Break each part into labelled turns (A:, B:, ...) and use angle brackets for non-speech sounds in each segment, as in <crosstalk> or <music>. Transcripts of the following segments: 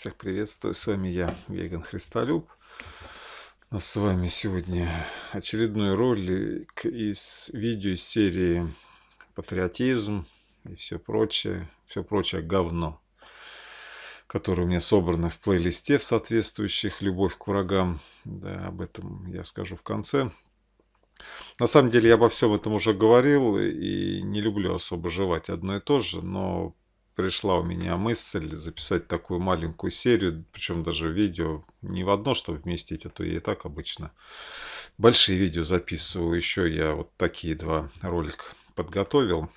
A: Всех приветствую, с вами я, Веган Христолюб. У нас с вами сегодня очередной ролик из видео из серии «Патриотизм» и все прочее, все прочее говно, которое у меня собрано в плейлисте в соответствующих «Любовь к врагам». Да, об этом я скажу в конце. На самом деле я обо всем этом уже говорил и не люблю особо жевать одно и то же, но пришла у меня мысль записать такую маленькую серию, причем даже видео, не в одно, чтобы вместить, а то я и так обычно большие видео записываю. Еще я вот такие два ролика подготовил.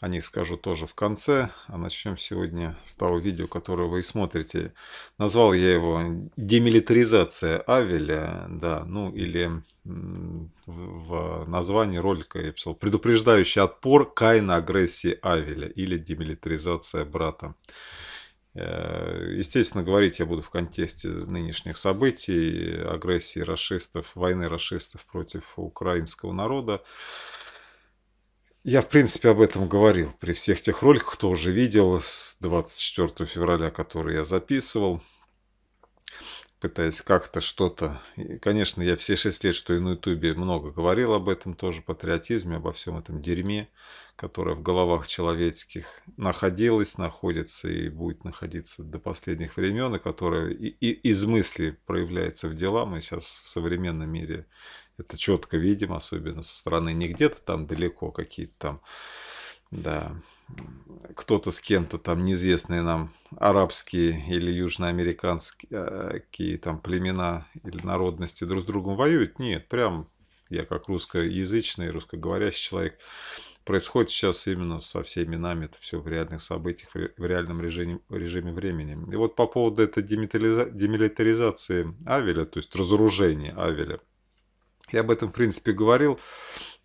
A: О них скажу тоже в конце. А начнем сегодня с того видео, которое вы и смотрите. Назвал я его «Демилитаризация Авеля», да, ну или в названии ролика я писал «Предупреждающий отпор Каина агрессии Авеля или демилитаризация брата». Э, естественно, говорить я буду в контексте нынешних событий, агрессии расистов, войны расистов против украинского народа. Я, в принципе, об этом говорил при всех тех роликах, кто уже видел с 24 февраля, которые я записывал пытаясь как-то что-то. Конечно, я все шесть лет, что и на Ютубе, много говорил об этом тоже, патриотизме, обо всем этом дерьме, которое в головах человеческих находилось, находится и будет находиться до последних времен, и которое и, и из мысли проявляется в дела. Мы сейчас в современном мире это четко видим, особенно со стороны не где-то там далеко, какие-то там да. Кто-то с кем-то там неизвестные нам арабские или южноамериканские э, там племена или народности друг с другом воюют. Нет, прям я как русскоязычный, русскоговорящий человек. Происходит сейчас именно со всеми нами, это все в реальных событиях, в реальном режиме, режиме времени. И вот по поводу этой демилитариза... демилитаризации Авеля, то есть разоружения Авеля, я об этом, в принципе, говорил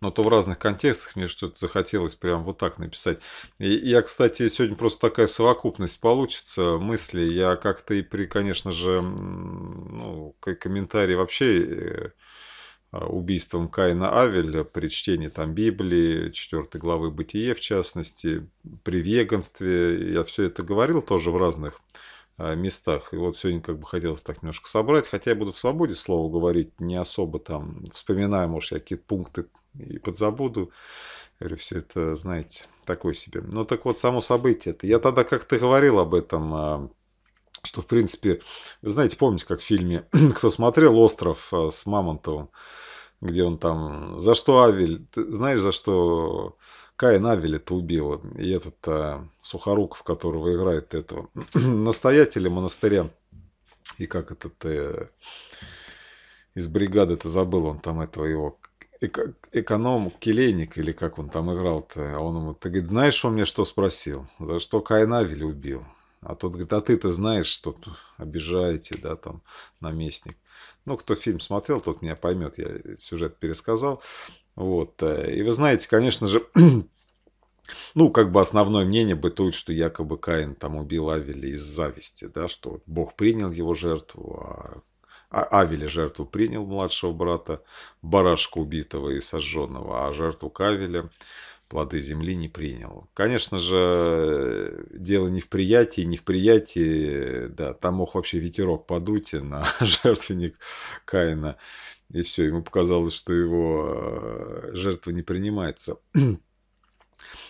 A: но то в разных контекстах мне что-то захотелось прям вот так написать. И я, кстати, сегодня просто такая совокупность получится мысли. Я как-то и при, конечно же, ну, комментарии вообще э, а, убийством Каина Авеля при чтении там Библии, 4 главы Бытие, в частности, при веганстве. Я все это говорил тоже в разных а, местах. И вот сегодня как бы хотелось так немножко собрать, хотя я буду в свободе слово говорить, не особо там, вспоминаю, может, я какие-то пункты и подзабуду. Я говорю, все это, знаете, такое себе. Ну, так вот, само событие. -то. Я тогда как-то говорил об этом, а, что, в принципе, вы знаете, помните, как в фильме, <clears throat> кто смотрел «Остров» а, с Мамонтовым, где он там, за что Авель, ты знаешь, за что Каин Авель это убил, и этот а, Сухоруков, которого играет этого <clears throat> настоятеля монастыря, и как этот э, из бригады, это забыл он там этого его эко эконом Келейник, или как он там играл-то, а он ему, ты говорит, знаешь, он мне что спросил? За что Кайнавель убил? А тот говорит, а ты-то знаешь, что обижаете, да, там, наместник. Ну, кто фильм смотрел, тот меня поймет, я сюжет пересказал. Вот, э, и вы знаете, конечно же, <clears throat> ну, как бы основное мнение бытует, что якобы Каин там убил Авеля из зависти, да, что Бог принял его жертву, а а Авеля жертву принял младшего брата, барашка убитого и сожженного, а жертву Кавеля плоды земли не принял. Конечно же, дело не в приятии, не в приятии, да, там мог вообще ветерок подуть на <laughs> жертвенник Каина, и все, ему показалось, что его э, жертва не принимается. <clears throat>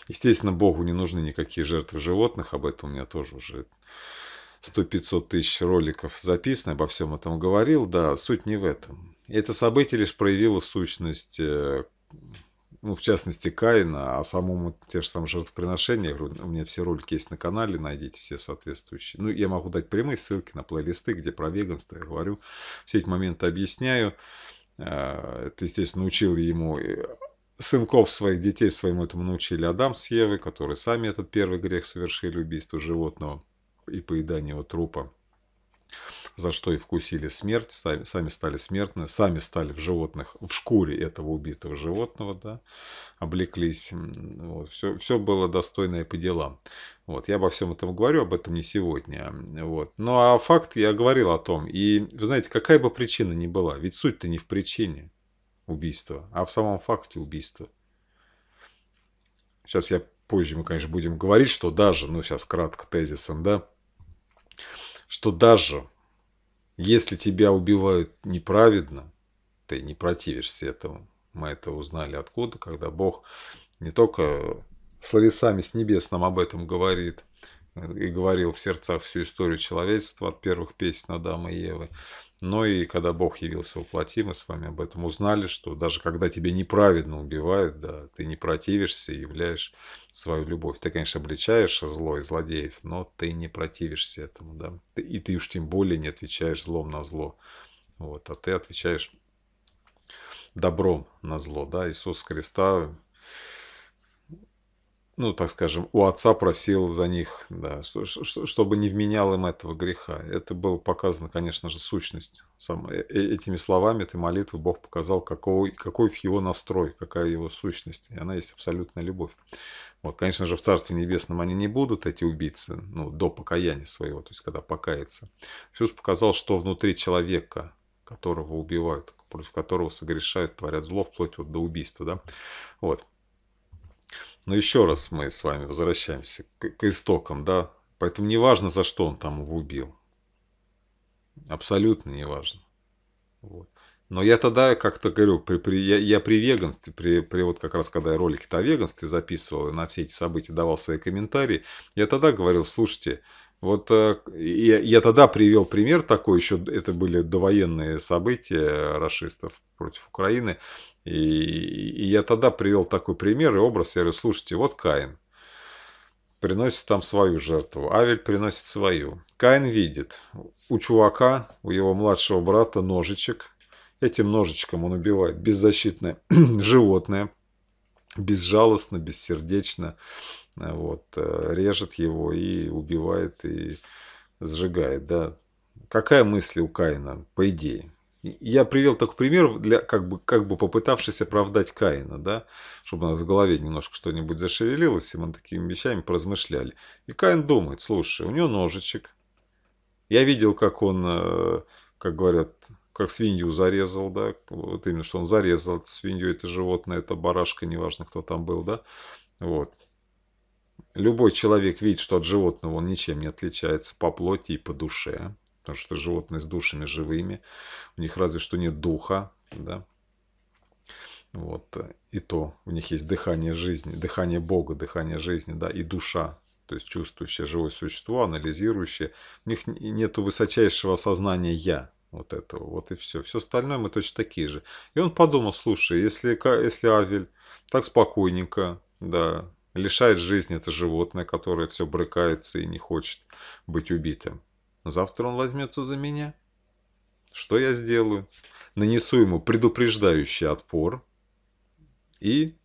A: Естественно, Богу не нужны никакие жертвы животных, об этом у меня тоже уже 100-500 тысяч роликов записано, обо всем этом говорил, да, суть не в этом. Это событие лишь проявило сущность, э, ну, в частности, Каина, а самому те же самые жертвоприношения. У меня все ролики есть на канале, найдите все соответствующие. Ну, я могу дать прямые ссылки на плейлисты, где про веганство я говорю. Все эти моменты объясняю. Э, это, естественно, учил ему э, сынков своих детей своему этому научили Адам с Евой, которые сами этот первый грех совершили, убийство животного и поедание его трупа, за что и вкусили смерть, сами, стали смертны, сами стали в животных, в шкуре этого убитого животного, да, облеклись. Вот, все, все было достойное по делам. Вот, я обо всем этом говорю, об этом не сегодня. Вот. Ну а факт я говорил о том. И вы знаете, какая бы причина ни была, ведь суть-то не в причине убийства, а в самом факте убийства. Сейчас я позже мы, конечно, будем говорить, что даже, ну сейчас кратко тезисом, да, что даже если тебя убивают неправедно, ты не противишься этому. Мы это узнали откуда, когда Бог не только словесами с небес нам об этом говорит, и говорил в сердцах всю историю человечества от первых песен Адама и Евы. Но и когда Бог явился воплоти, мы с вами об этом узнали, что даже когда тебя неправедно убивают, да, ты не противишься и являешь свою любовь. Ты, конечно, обличаешь зло и злодеев, но ты не противишься этому, да. И ты уж тем более не отвечаешь злом на зло. Вот, а ты отвечаешь добром на зло, да. Иисус Христа ну, так скажем, у отца просил за них, да, чтобы не вменял им этого греха. Это было показано, конечно же, сущность. Сам, э, э, этими словами, этой молитвы Бог показал, какой, какой его настрой, какая его сущность. И она есть абсолютная любовь. Вот, конечно же, в Царстве Небесном они не будут, эти убийцы, ну, до покаяния своего, то есть, когда покаяться. Иисус показал, что внутри человека, которого убивают, против которого согрешают, творят зло, вплоть вот до убийства, да. Вот. Но еще раз мы с вами возвращаемся к, к истокам, да? Поэтому не важно, за что он там его убил. Абсолютно не важно. Вот. Но я тогда как-то говорю, при, при, я, я при веганстве, при, при вот как раз когда я ролики-то о веганстве записывал и на все эти события давал свои комментарии, я тогда говорил, слушайте, вот э, я, я тогда привел пример такой, еще это были довоенные события расистов против Украины. И, и я тогда привел такой пример и образ. Я говорю, слушайте, вот Каин приносит там свою жертву, Авель приносит свою. Каин видит, у чувака, у его младшего брата ножичек. Этим ножичком он убивает беззащитное <clears throat> животное, безжалостно, бессердечно. Э, вот, э, режет его и убивает, и сжигает. Да. Какая мысль у Каина, по идее? Я привел такой пример, для, как, бы, как бы попытавшись оправдать Каина, да, чтобы у нас в голове немножко что-нибудь зашевелилось, и мы такими вещами поразмышляли. И Каин думает, слушай, у него ножичек. Я видел, как он, э, как говорят, как свинью зарезал, да, вот именно, что он зарезал эту свинью, это животное, это барашка, неважно, кто там был, да, вот. Любой человек видит, что от животного он ничем не отличается по плоти и по душе потому что животные с душами живыми, у них разве что нет духа, да, вот, и то у них есть дыхание жизни, дыхание Бога, дыхание жизни, да, и душа, то есть чувствующее живое существо, анализирующее, у них нет высочайшего сознания «я», вот этого, вот и все. Все остальное мы точно такие же. И он подумал, слушай, если, если Авель так спокойненько, да, лишает жизни это животное, которое все брыкается и не хочет быть убитым, Завтра он возьмется за меня. Что я сделаю? Нанесу ему предупреждающий отпор и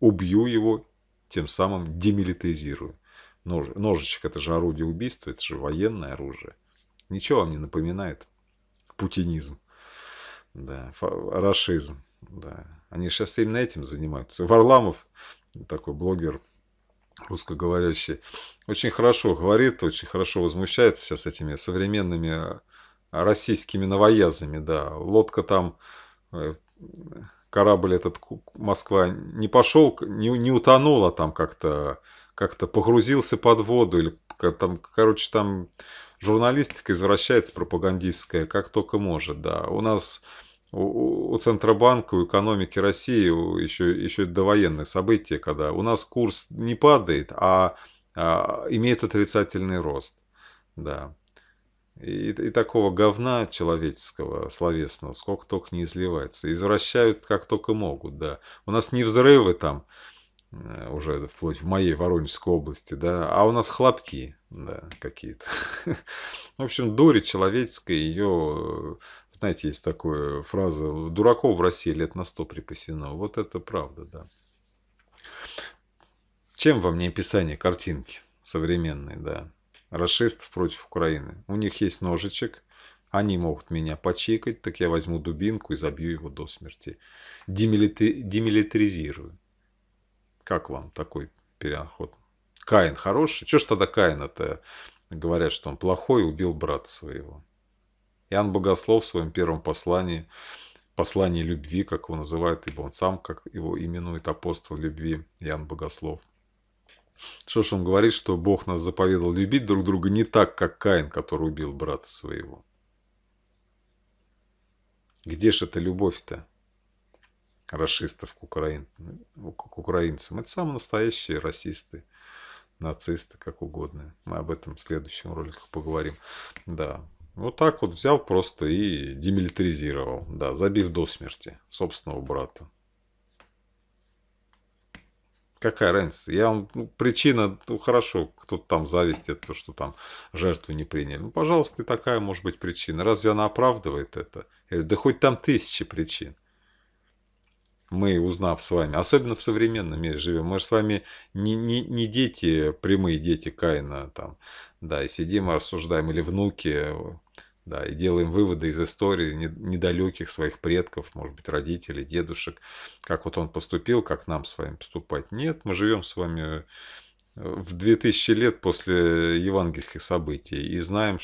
A: убью его, тем самым демилитаризирую. Нож, ножичек – это же орудие убийства, это же военное оружие. Ничего вам не напоминает путинизм, да, рашизм. Да. Они сейчас именно этим занимаются. Варламов, такой блогер, русскоговорящий, очень хорошо говорит, очень хорошо возмущается сейчас этими современными э, российскими новоязами, да. Лодка там, э, корабль этот Москва не пошел, не, не утонула там как-то, как-то погрузился под воду или там, короче, там журналистика извращается пропагандистская, как только может, да. У нас у, у Центробанка, у экономики России еще, еще до довоенные события, когда у нас курс не падает, а, а имеет отрицательный рост. Да. И, и такого говна человеческого, словесного, сколько только не изливается. Извращают как только могут, да. У нас не взрывы там, э, уже вплоть в моей Воронежской области, да, а у нас хлопки, да, какие-то. <laughs> В общем, дури человеческая, ее знаете, есть такая фраза, дураков в России лет на сто припасено. Вот это правда, да. Чем вам не описание картинки современной, да? Рашистов против Украины. У них есть ножичек, они могут меня почекать, так я возьму дубинку и забью его до смерти. Демилити... Демилитаризирую. Как вам такой переход? Каин хороший? Чего ж тогда каина это? говорят, что он плохой, убил брата своего? Иоанн Богослов в своем первом послании, послании любви, как его называют, ибо он сам, как его именует апостол любви, Иоанн Богослов. Что ж он говорит, что Бог нас заповедал любить друг друга не так, как Каин, который убил брата своего. Где же эта любовь-то? Расистов к, украин... к украинцам. Это самые настоящие расисты нацисты, как угодно. Мы об этом в следующем роликах поговорим. Да, вот ну, так вот взял просто и демилитаризировал, да, забив до смерти собственного брата. Какая разница? Я, ну, причина, ну хорошо, кто-то там зависть, это что там жертву не приняли. Ну, пожалуйста, и такая может быть причина. Разве она оправдывает это? Я говорю, да хоть там тысячи причин. Мы, узнав с вами, особенно в современном мире живем, мы же с вами не, не, не дети, прямые дети Каина, там, да, и сидим и рассуждаем, или внуки да, и делаем выводы из истории недалеких своих предков, может быть, родителей, дедушек, как вот он поступил, как нам с вами поступать. Нет, мы живем с вами э, в 2000 лет после евангельских событий и знаем,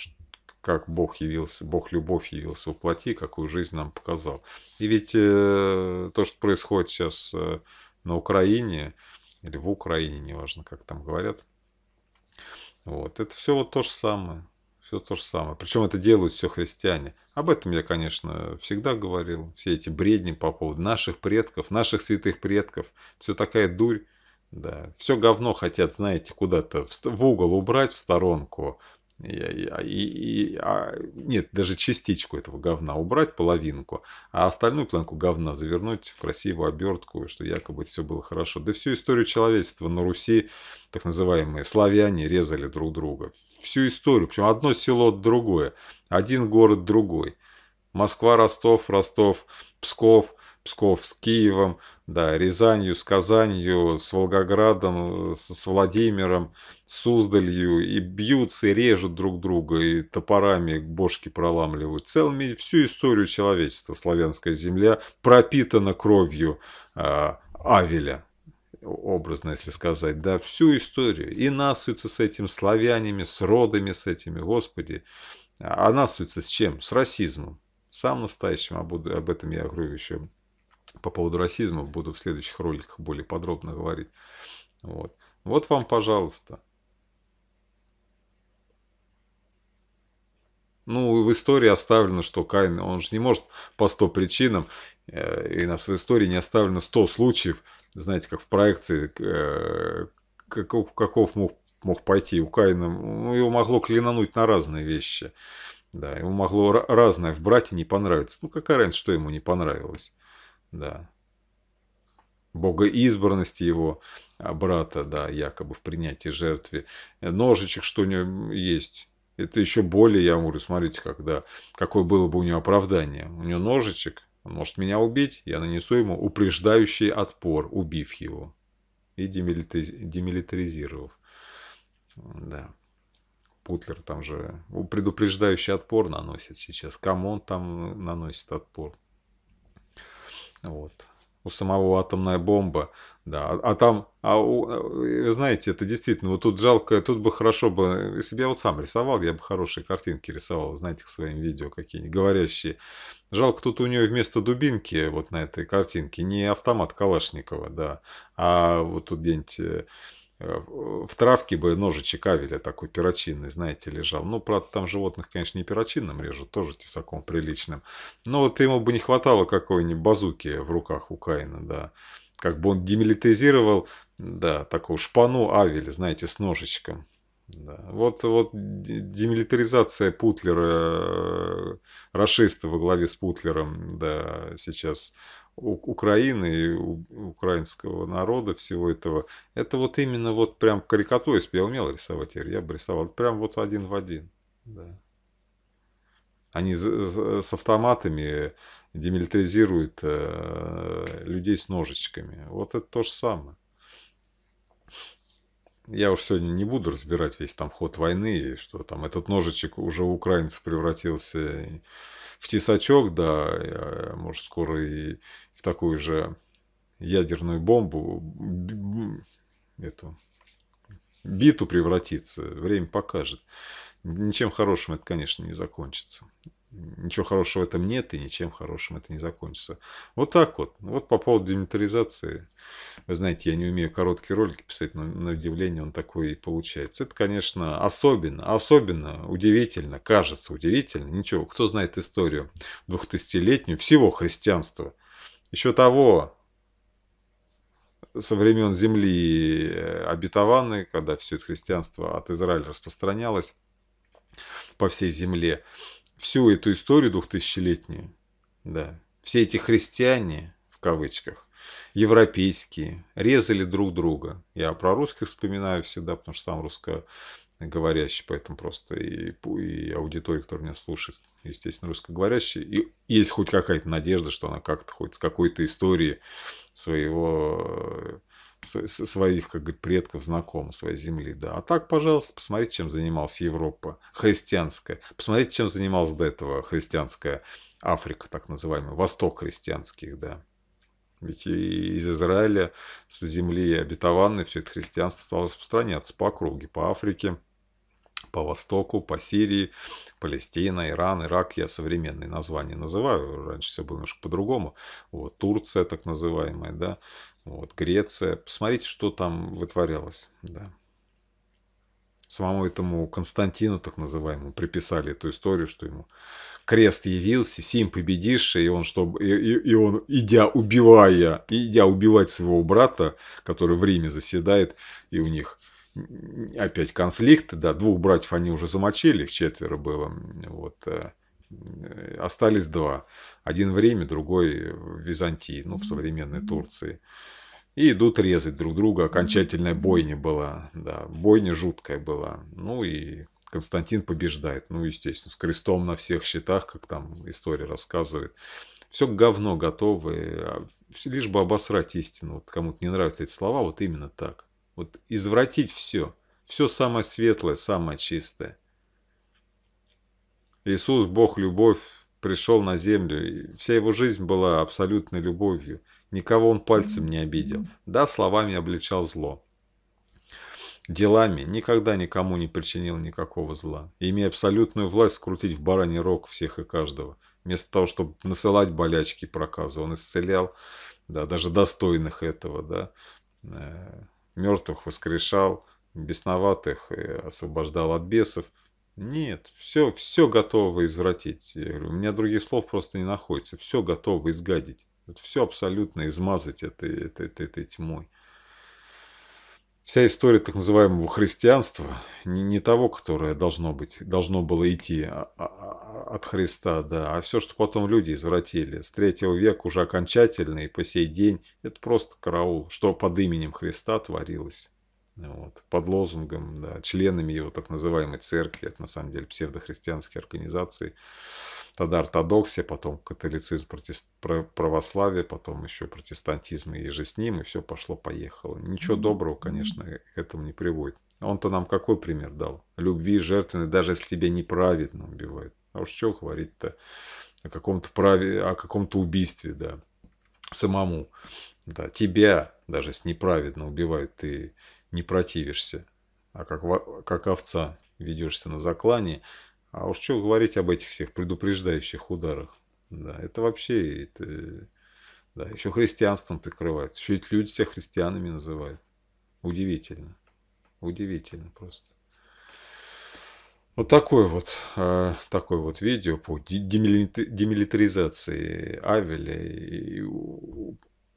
A: как Бог явился, Бог любовь явился во плоти, какую жизнь нам показал. И ведь э, то, что происходит сейчас э, на Украине, или в Украине, неважно, как там говорят, вот, это все вот то же самое. Все то же самое. Причем это делают все христиане. Об этом я, конечно, всегда говорил. Все эти бредни по поводу наших предков, наших святых предков. Все такая дурь. Да, все говно хотят, знаете, куда-то в, угол убрать, в сторонку, я, и, и, а, нет, даже частичку этого говна убрать, половинку, а остальную планку говна завернуть в красивую обертку, что якобы все было хорошо. Да всю историю человечества на Руси так называемые славяне резали друг друга. Всю историю, причем одно село от другое, один город другой. Москва, Ростов, Ростов, Псков – Псков с Киевом, да, Рязанью с Казанью, с Волгоградом, с, Владимиром, с Владимиром, Суздалью, и бьются, и режут друг друга, и топорами бошки проламливают. Целыми всю историю человечества славянская земля пропитана кровью э, Авеля образно, если сказать, да, всю историю. И насуются с этим славянами, с родами с этими, господи. А насуются с чем? С расизмом. Сам настоящим, а об этом я говорю еще по поводу расизма буду в следующих роликах более подробно говорить. Вот, вот вам, пожалуйста. Ну, в истории оставлено, что Каин, он же не может по 100 причинам, э, и у нас в истории не оставлено 100 случаев, знаете, как в проекции, э, каков, каков мог, мог пойти у Каина, ну, его могло клинануть на разные вещи. Да, ему могло разное в и не понравиться. Ну, какая раньше что ему не понравилось да. Богоизбранности его а, брата, да, якобы в принятии жертвы. Э, ножичек, что у него есть. Это еще более, я говорю, смотрите, когда, какое было бы у него оправдание. У него ножичек, он может меня убить, я нанесу ему упреждающий отпор, убив его и демилитаризировав. Да. Путлер там же предупреждающий отпор наносит сейчас. Кому он там наносит отпор? Вот. У самого атомная бомба, да. А, а там, а у, э, вы знаете, это действительно, вот тут жалко, тут бы хорошо бы, если бы я вот сам рисовал, я бы хорошие картинки рисовал, знаете, к своим видео какие-нибудь говорящие. Жалко, тут у нее вместо дубинки, вот на этой картинке, не автомат Калашникова, да, а вот тут где-нибудь э, Э, э, в травке бы ножичек авеля такой перочинный, знаете, лежал. Ну, правда, там животных, конечно, не перочинным режут, тоже тесаком приличным. Но вот ему бы не хватало какой-нибудь базуки в руках у Каина, да. Как бы он демилитаризировал, да, такую шпану авеля, знаете, с ножичком. Да. Вот, вот демилитаризация Путлера, э, расиста во главе с Путлером, да, сейчас Украины и украинского народа, всего этого. Это вот именно вот прям карикатура, если бы я умел рисовать, я бы рисовал прям вот один в один. Да. Они с автоматами демилитаризируют э, людей с ножичками. Вот это то же самое. Я уж сегодня не буду разбирать весь там ход войны, и что там этот ножичек уже у украинцев превратился в тесачок, да, может, скоро и в такую же ядерную бомбу, эту биту превратиться. Время покажет. Ничем хорошим это, конечно, не закончится ничего хорошего в этом нет, и ничем хорошим это не закончится. Вот так вот. Вот по поводу демилитаризации. Вы знаете, я не умею короткие ролики писать, но на удивление он такой и получается. Это, конечно, особенно, особенно удивительно, кажется удивительно. Ничего, кто знает историю двухтысячелетнюю всего христианства. Еще того, со времен земли э, обетованной, когда все это христианство от Израиля распространялось по всей земле всю эту историю двухтысячелетнюю, да, все эти христиане, в кавычках, европейские, резали друг друга. Я про русских вспоминаю всегда, потому что сам русскоговорящий, поэтому просто и, и аудитория, которая меня слушает, естественно, русскоговорящая. И есть хоть какая-то надежда, что она как-то хоть с какой-то истории своего своих, как говорит, предков, знакомых, своей земли. Да. А так, пожалуйста, посмотрите, чем занималась Европа христианская. Посмотрите, чем занималась до этого христианская Африка, так называемая, восток христианских, да. Ведь из Израиля, с земли обетованной, все это христианство стало распространяться по округе, по Африке, по Востоку, по Сирии, Палестина, Иран, Ирак. Я современные названия называю. Раньше все было немножко по-другому. Вот, Турция так называемая, да вот, Греция. Посмотрите, что там вытворялось. Да. Самому этому Константину, так называемому, приписали эту историю, что ему крест явился, сим победивший, и он, чтобы, и, и, и он, идя убивая, идя убивать своего брата, который в Риме заседает, и у них опять конфликт, да, двух братьев они уже замочили, их четверо было, вот, э, Э, остались два. Один в Риме, другой в Византии, ну, в современной Турции. И идут резать друг друга. Окончательная бойня была. Да, бойня жуткая была. Ну и Константин побеждает. Ну, естественно, с крестом на всех счетах, как там история рассказывает. Все говно готовы, а лишь бы обосрать истину. Вот кому-то не нравятся эти слова, вот именно так. Вот извратить все. Все самое светлое, самое чистое. Иисус, Бог, любовь, пришел на землю, и вся его жизнь была абсолютной любовью. Никого он пальцем не обидел. Да, словами обличал зло. Делами никогда никому не причинил никакого зла. Имея абсолютную власть скрутить в бараний рог всех и каждого. Вместо того, чтобы насылать болячки и проказы, он исцелял, да, даже достойных этого, да, э, мертвых воскрешал, бесноватых э, освобождал от бесов – нет, все, все готово извратить. Я говорю, у меня других слов просто не находится. Все готово изгадить. все абсолютно измазать этой, этой, этой, этой тьмой. Вся история так называемого христианства, не, не того, которое должно быть, должно было идти а, а, а, от Христа, да, а все, что потом люди извратили с третьего века уже окончательно и по сей день, это просто караул, что под именем Христа творилось вот, под лозунгом, да, членами его так называемой церкви, это на самом деле псевдохристианские организации, тогда ортодоксия, потом католицизм, протест... православие, потом еще протестантизм и же с ним, и все пошло-поехало. Ничего доброго, конечно, к этому не приводит. А он-то нам какой пример дал? Любви жертвенной, даже если тебя неправедно убивают. А уж что говорить-то о каком-то праве, о каком-то убийстве, да, самому. Да, тебя даже с неправедно убивают, ты не противишься, а как, как овца ведешься на заклане. А уж что говорить об этих всех предупреждающих ударах. Да, это вообще, это, да, еще христианством прикрывается. Еще эти люди себя христианами называют. Удивительно. Удивительно просто. Вот такое вот, э, такое вот видео по демилитаризации Авеля и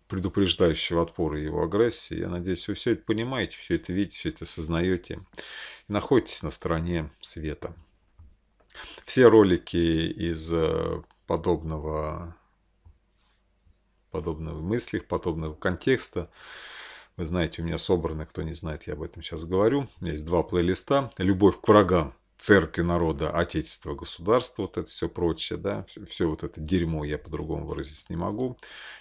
A: предупреждающего отпора его агрессии. Я надеюсь, вы все это понимаете, все это видите, все это осознаете и находитесь на стороне света. Все ролики из э, подобного, подобного мысли, подобного контекста вы знаете, у меня собраны, кто не знает, я об этом сейчас говорю. Есть два плейлиста. «Любовь к врагам» церкви народа, отечество, государство, вот это все прочее, да, все, все вот это дерьмо, я по-другому выразить не могу.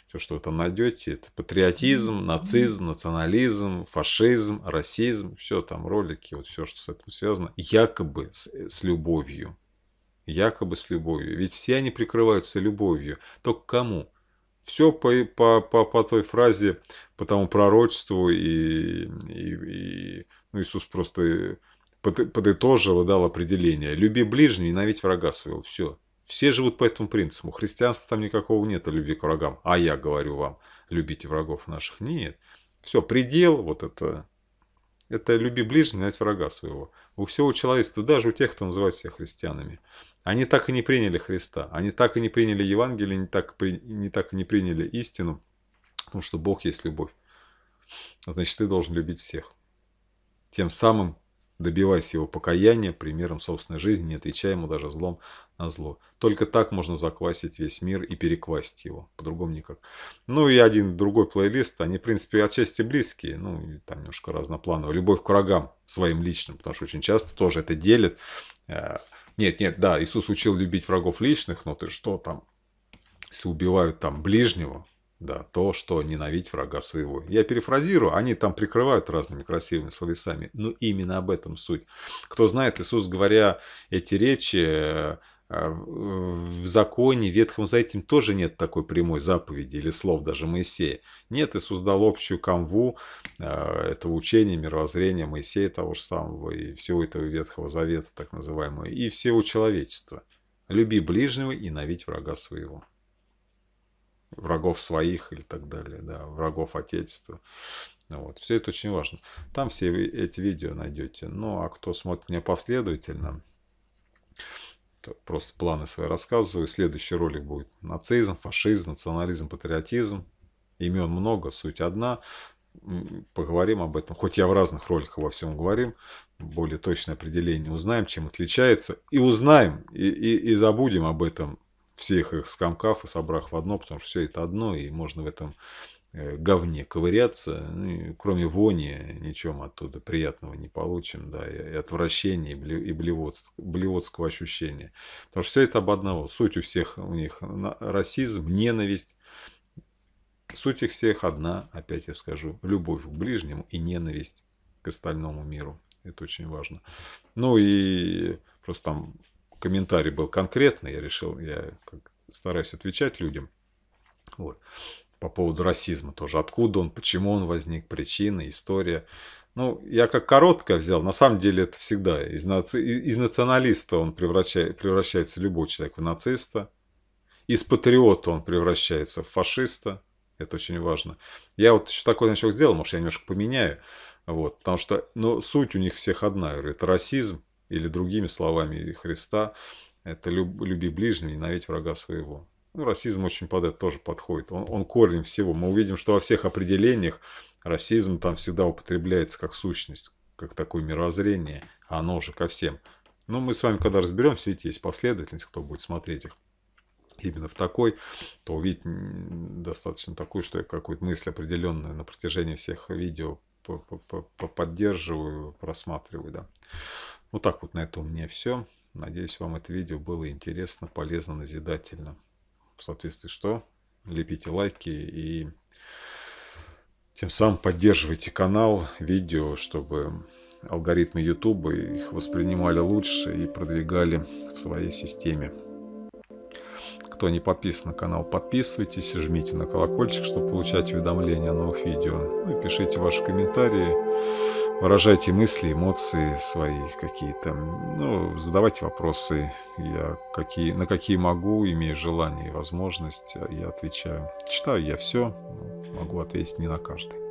A: Все, что вы там найдете, это патриотизм, нацизм, национализм, фашизм, расизм, все там ролики, вот все, что с этим связано, якобы с, с любовью. Якобы с любовью. Ведь все они прикрываются любовью. Только кому? Все по, по, по, по той фразе, по тому пророчеству, и, и, и ну, Иисус просто подытожил и дал определение. Люби ближнего, ненавидь врага своего. Все. Все живут по этому принципу. Христианства там никакого нет, а любви к врагам. А я говорю вам, любите врагов наших. Нет. Все, предел, вот это, это люби ближнего, ненавидь врага своего. У всего человечества, даже у тех, кто называет себя христианами. Они так и не приняли Христа. Они так и не приняли Евангелие, не так, не так и не приняли истину. Потому что Бог есть любовь. Значит, ты должен любить всех. Тем самым добиваясь его покаяния примером собственной жизни, не отвечая ему даже злом на зло. Только так можно заквасить весь мир и переквасить его, по-другому никак. Ну и один другой плейлист, они, в принципе, отчасти близкие, ну, там немножко разнопланово. «Любовь к врагам» своим личным, потому что очень часто тоже это делит. Э, нет, нет, да, Иисус учил любить врагов личных, но ты что там, если убивают там ближнего, да, то, что ненавидеть врага своего. Я перефразирую, они там прикрывают разными красивыми словесами, но именно об этом суть. Кто знает, Иисус, говоря эти речи, э, э, в законе, в Ветхом Завете тоже нет такой прямой заповеди или слов даже Моисея. Нет, Иисус дал общую камву э, этого учения, мировоззрения Моисея того же самого и всего этого Ветхого Завета, так называемого, и всего человечества. Люби ближнего и навить врага своего врагов своих или так далее, да, врагов Отечества. Вот. Все это очень важно. Там все эти видео найдете. Ну, а кто смотрит меня последовательно, просто планы свои рассказываю. Следующий ролик будет нацизм, фашизм, национализм, патриотизм. Имен много, суть одна. Поговорим об этом. Хоть я в разных роликах во всем говорим, более точное определение узнаем, чем отличается. И узнаем, и, и, и забудем об этом всех их скомкав и собрав в одно, потому что все это одно, и можно в этом э, говне ковыряться, ну, кроме вони, ничем оттуда приятного не получим, да, и, отвращения, и, блев, блевотского ощущения. Потому что все это об одного. Суть у всех у них расизм, ненависть. Суть их всех одна, опять я скажу, любовь к ближнему и ненависть к остальному миру. Это очень важно. Ну и просто там комментарий был конкретный, я решил, я стараюсь отвечать людям. Вот. По поводу расизма тоже. Откуда он, почему он возник, причины, история. Ну, я как короткое взял, на самом деле это всегда. Из, наци... из националиста он превращает, превращается любой человек в нациста. Из патриота он превращается в фашиста. Это очень важно. Я вот еще такой значок сделал, может, я немножко поменяю. Вот, потому что ну, суть у них всех одна. Это расизм, или другими словами Христа, это «люби ближнего, ненавидь врага своего». Ну, расизм очень под это тоже подходит. Он, он корень всего. Мы увидим, что во всех определениях расизм там всегда употребляется как сущность, как такое мирозрение, а оно уже ко всем. Но мы с вами, когда разберемся, видите, есть последовательность, кто будет смотреть их именно в такой, то увидеть достаточно такую, что я какую-то мысль определенную на протяжении всех видео поддерживаю, просматриваю, да. Вот ну, так вот на этом у меня все. Надеюсь, вам это видео было интересно, полезно, назидательно. В соответствии что, лепите лайки и тем самым поддерживайте канал, видео, чтобы алгоритмы YouTube их воспринимали лучше и продвигали в своей системе. Кто не подписан на канал, подписывайтесь, жмите на колокольчик, чтобы получать уведомления о новых видео. Ну и пишите ваши комментарии выражайте мысли, эмоции свои какие-то, ну, задавайте вопросы, я какие, на какие могу, имея желание и возможность, я отвечаю. Читаю я все, могу ответить не на каждый.